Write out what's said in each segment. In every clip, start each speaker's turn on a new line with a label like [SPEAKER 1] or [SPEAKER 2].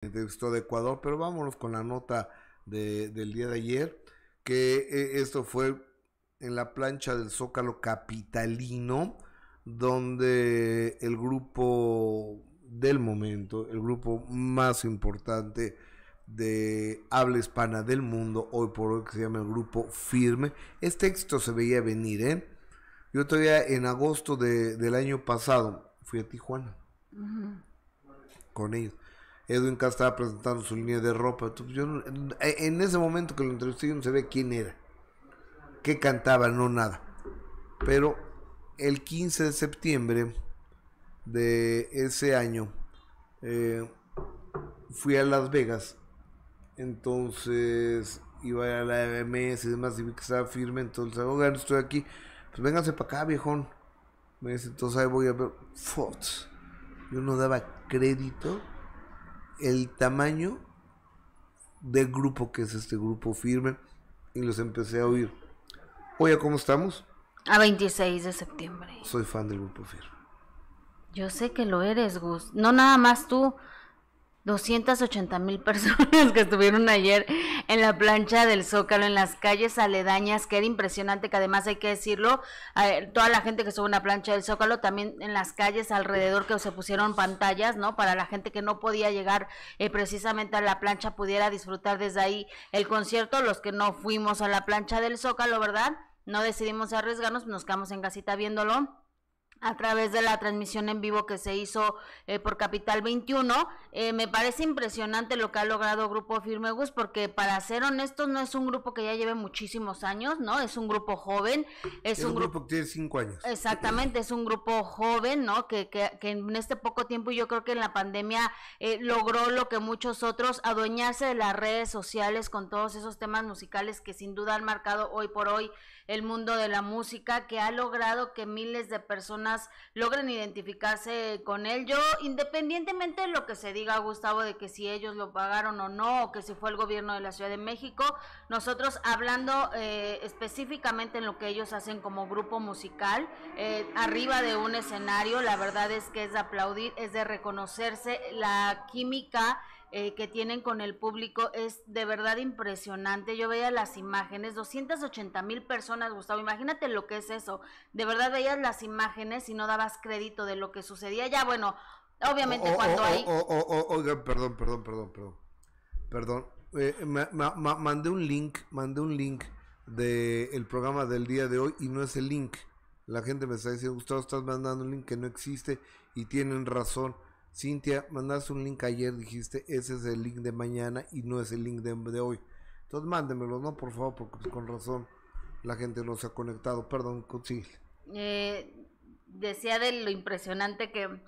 [SPEAKER 1] de esto de Ecuador, pero vámonos con la nota del día de ayer, que eh, esto fue en la plancha del Zócalo Capitalino, donde el grupo del momento, el grupo más importante de habla hispana del mundo, hoy por hoy que se llama el grupo Firme, este éxito se veía venir, ¿eh? Yo todavía en agosto del año pasado fui a Tijuana con ellos. Edwin K estaba presentando su línea de ropa. en ese momento que lo entrevisté, yo no sabía quién era, qué cantaba, no nada. Pero el 15 de septiembre de ese año eh, fui a Las Vegas. Entonces iba a la MS y demás y vi que estaba firme. Entonces, oigan, estoy aquí. Pues vénganse para acá, viejón. Me dice, entonces ahí voy a ver. fots Yo no daba crédito el tamaño del grupo que es este grupo firme y los empecé a oír. Oye, ¿cómo estamos?
[SPEAKER 2] A 26 de septiembre.
[SPEAKER 1] Soy fan del grupo firme.
[SPEAKER 2] Yo sé que lo eres, Gus. No nada más tú, 280 mil personas que estuvieron ayer en la plancha del Zócalo, en las calles aledañas, que era impresionante, que además hay que decirlo, eh, toda la gente que estuvo en la plancha del Zócalo, también en las calles alrededor que se pusieron pantallas, ¿no? Para la gente que no podía llegar eh, precisamente a la plancha pudiera disfrutar desde ahí el concierto, los que no fuimos a la plancha del Zócalo, ¿verdad? No decidimos arriesgarnos, nos quedamos en casita viéndolo a través de la transmisión en vivo que se hizo eh, por Capital 21. Eh, me parece impresionante lo que ha logrado Grupo Firme Gus, porque para ser honestos, no es un grupo que ya lleve muchísimos años, ¿no? Es un grupo joven. Es, un, grupo,
[SPEAKER 1] que tiene cinco años.
[SPEAKER 2] Exactamente, es un grupo joven, ¿no? Que, que, que en este poco tiempo, yo creo que en la pandemia eh, logró lo que muchos otros, adueñarse de las redes sociales con todos esos temas musicales que sin duda han marcado hoy por hoy el mundo de la música, que ha logrado que miles de personas logren identificarse con él. Yo, independientemente de lo que se diga, Gustavo, de que si ellos lo pagaron o no, o que si fue el gobierno de la Ciudad de México, nosotros hablando eh, específicamente en lo que ellos hacen como grupo musical, eh, arriba de un escenario, la verdad es que es de aplaudir, es de reconocerse la química eh, que tienen con el público es de verdad impresionante. Yo veía las imágenes, 280 mil personas, Gustavo, imagínate lo que es eso. De verdad veías las imágenes y no dabas crédito de lo que sucedía. Ya, bueno, obviamente cuando hay...
[SPEAKER 1] perdón, perdón, perdón, perdón. Perdón, eh, mandé un link, mandé un link del programa del día de hoy y no es el link. La gente me está diciendo, Gustavo, estás mandando un link que no existe y tienen razón. Cintia, mandaste un link ayer, dijiste, ese es el link de mañana y no es el link de, hoy. Entonces mándemelo, ¿no? Por favor, porque pues, con razón la gente no se ha conectado. Perdón, sí.
[SPEAKER 2] Eh, decía de lo impresionante que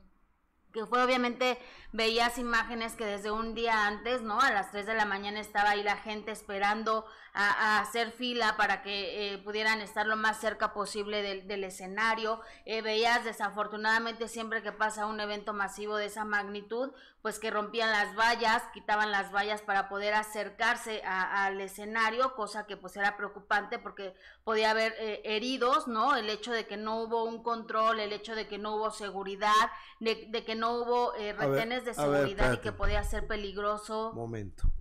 [SPEAKER 2] que fue obviamente veías imágenes que desde un día antes, ¿no? A las 3 de la mañana estaba ahí la gente esperando a, hacer fila para que eh, pudieran estar lo más cerca posible del, escenario. Eh, veías desafortunadamente siempre que pasa un evento masivo de esa magnitud, pues que rompían las vallas, quitaban las vallas para poder acercarse al escenario, cosa que pues era preocupante porque podía haber eh, heridos, ¿no? El hecho de que no hubo un control, el hecho de que no hubo seguridad, de, de que no no hubo eh, retenes de seguridad y que podía ser peligroso.
[SPEAKER 1] Momento.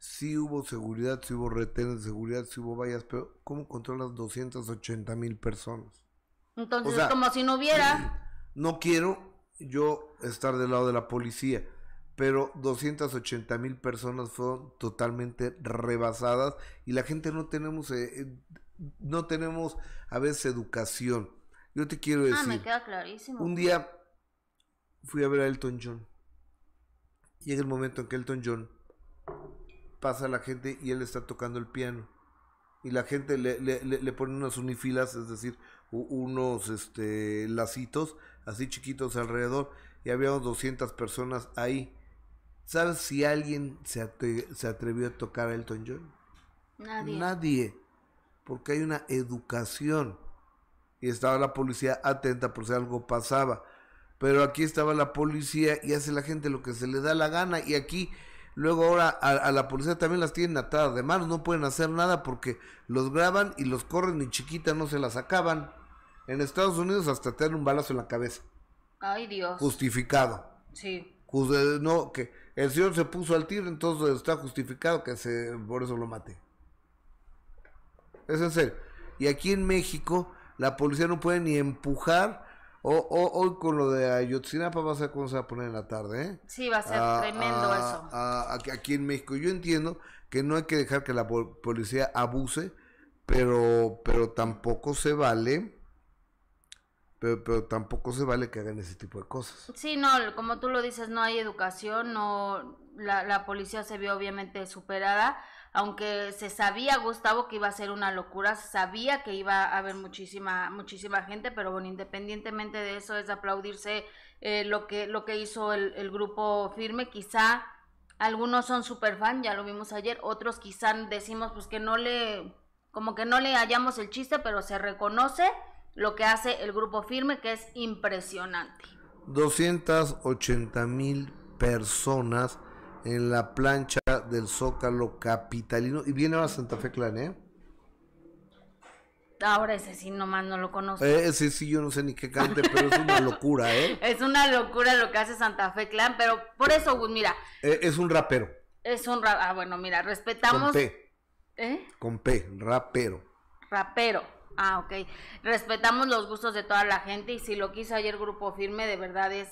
[SPEAKER 1] Sí hubo seguridad, sí hubo retenes de seguridad, sí hubo vallas, pero ¿cómo controlas 280 mil personas? Entonces, como si no hubiera. No quiero yo estar del lado de la policía, pero 280 mil personas fueron totalmente rebasadas y la gente no tenemos, eh, eh, no tenemos a veces educación. Yo te quiero decir. Ah, me queda clarísimo. Un pues. día fui a ver a Elton John. Llega el momento en que Elton John pasa a la gente y él está tocando el piano. Y la gente le, pone unas unifilas, es decir, unos este, lacitos así chiquitos alrededor. Y había 200 personas ahí. ¿Sabes si alguien se, se atrevió a tocar a Elton John? Nadie. Nadie. Porque hay una educación. Y estaba la policía atenta por si algo pasaba pero aquí estaba la policía y hace la gente lo que se le da la gana y aquí luego ahora a, la policía también las tienen atadas de manos, no pueden hacer nada porque los graban y los corren y chiquita no se las acaban. En Estados Unidos hasta tener un balazo en la cabeza.
[SPEAKER 2] Ay Dios.
[SPEAKER 1] Justificado. Sí. Eh, no, que el señor se puso al tiro, entonces está justificado que se por eso lo mate. Es en serio. Y aquí en México la policía no puede ni empujar Hoy, hoy con lo de Ayotzinapa va a ser como se va a poner en la tarde, ¿eh? Sí, va a ser ah, tremendo ah, eso. Ah, aquí en México. Yo entiendo que no hay que dejar que la policía abuse, pero, pero tampoco se vale. Pero, pero, tampoco se vale que hagan ese tipo de cosas.
[SPEAKER 2] Sí, no, como tú lo dices, no hay educación, no la, la policía se vio obviamente superada, aunque se sabía Gustavo que iba a ser una locura, se sabía que iba a haber muchísima, muchísima gente, pero bueno, independientemente de eso es aplaudirse eh, lo, que, lo que hizo el, grupo firme, quizá algunos son super fan, ya lo vimos ayer, otros quizá decimos pues que no le, como que no le hallamos el chiste, pero se reconoce lo que hace el grupo firme, que es impresionante.
[SPEAKER 1] 280 mil personas en la plancha del Zócalo Capitalino. Y viene a Santa Fe Clan, ¿eh?
[SPEAKER 2] Ahora ese sí nomás no lo conozco. Eh,
[SPEAKER 1] ese sí yo no sé ni qué cante, pero es una locura, ¿eh?
[SPEAKER 2] Es una locura lo que hace Santa Fe Clan, pero por eso, mira.
[SPEAKER 1] Eh, es un rapero.
[SPEAKER 2] Es un rapero. Ah, bueno, mira, respetamos. Con P. ¿Eh?
[SPEAKER 1] Con P, rapero.
[SPEAKER 2] Rapero. Ah, ok. Respetamos los gustos de toda la gente y si lo quiso ayer Grupo Firme, de verdad es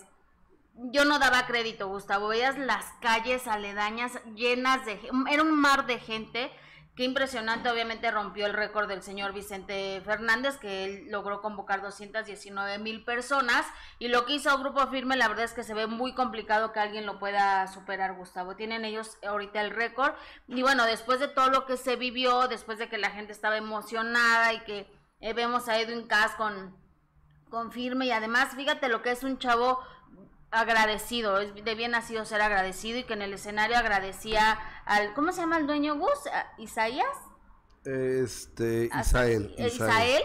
[SPEAKER 2] yo no daba crédito, Gustavo. Veías las calles aledañas llenas de... Era un mar de gente. Qué impresionante, obviamente rompió el récord del señor Vicente Fernández, que él logró convocar 219 mil personas. Y lo que hizo Grupo Firme, la verdad es que se ve muy complicado que alguien lo pueda superar, Gustavo. Tienen ellos ahorita el récord. Y bueno, después de todo lo que se vivió, después de que la gente estaba emocionada y que eh, vemos a Edwin Cass con, con Firme, y además, fíjate lo que es un chavo agradecido, es de bien nacido ser agradecido y que en el escenario agradecía al, ¿cómo se llama el dueño Gus? ¿Isaías?
[SPEAKER 1] Este, eh, Isael. Isael.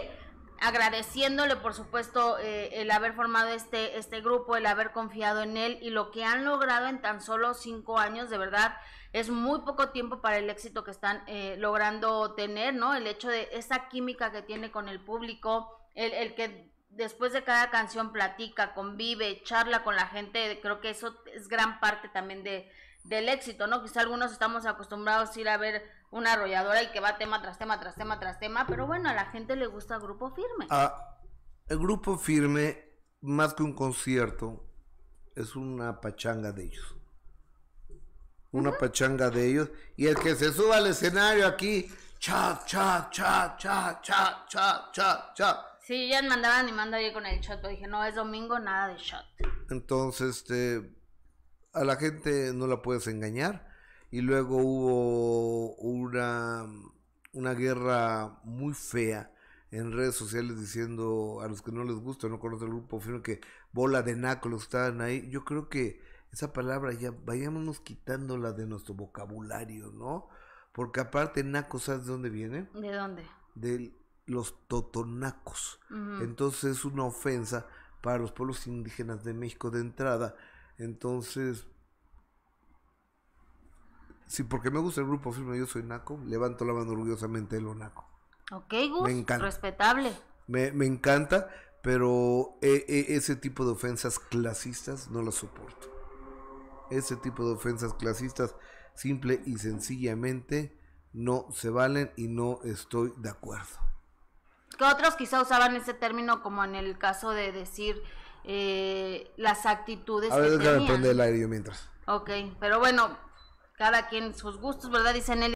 [SPEAKER 2] agradeciéndole por supuesto eh, el haber formado este, este grupo, el haber confiado en él y lo que han logrado en tan solo cinco años, de verdad es muy poco tiempo para el éxito que están eh, logrando tener, ¿no? El hecho de esa química que tiene con el público, el, el que después de cada canción platica, convive, charla con la gente, creo que eso es gran parte también del éxito, ¿no? Quizá algunos estamos acostumbrados a ir a ver una arrolladora y que va tema tras tema, tras tema, tras tema, pero bueno, a la gente le gusta Grupo Firme.
[SPEAKER 1] Ah, el Grupo Firme, más que un concierto, es una pachanga de ellos. Una pachanga de ellos. Y el que se suba al escenario aquí, cha, cha, cha, cha, cha, cha, cha, cha
[SPEAKER 2] Sí, ya me y mandaban ahí con el shot, pero dije, no, es domingo, nada de shot.
[SPEAKER 1] Entonces, este, a la gente no la puedes engañar. Y luego hubo una, una guerra muy fea en redes sociales diciendo a los que no les gusta, no conocen el grupo, que bola de naco estaban ahí. Yo creo que esa palabra ya vayámonos quitándola de nuestro vocabulario, ¿no? Porque aparte naco, ¿sabes de dónde viene? ¿De dónde? Del los totonacos. Entonces es una ofensa para los pueblos indígenas de México de entrada. Entonces, sí, porque me gusta el grupo firme, yo soy naco, levanto la mano orgullosamente el naco.
[SPEAKER 2] Ok, Gus, respetable.
[SPEAKER 1] Me, encanta, pero e, e, ese tipo de ofensas clasistas no las soporto. Ese tipo de ofensas clasistas simple y sencillamente no se valen y no estoy de acuerdo
[SPEAKER 2] que otros quizá usaban ese término como en el caso de decir eh, las actitudes. A ver, déjame el
[SPEAKER 1] aire mientras.
[SPEAKER 2] Ok, pero bueno, cada quien sus gustos, ¿verdad? Dicen él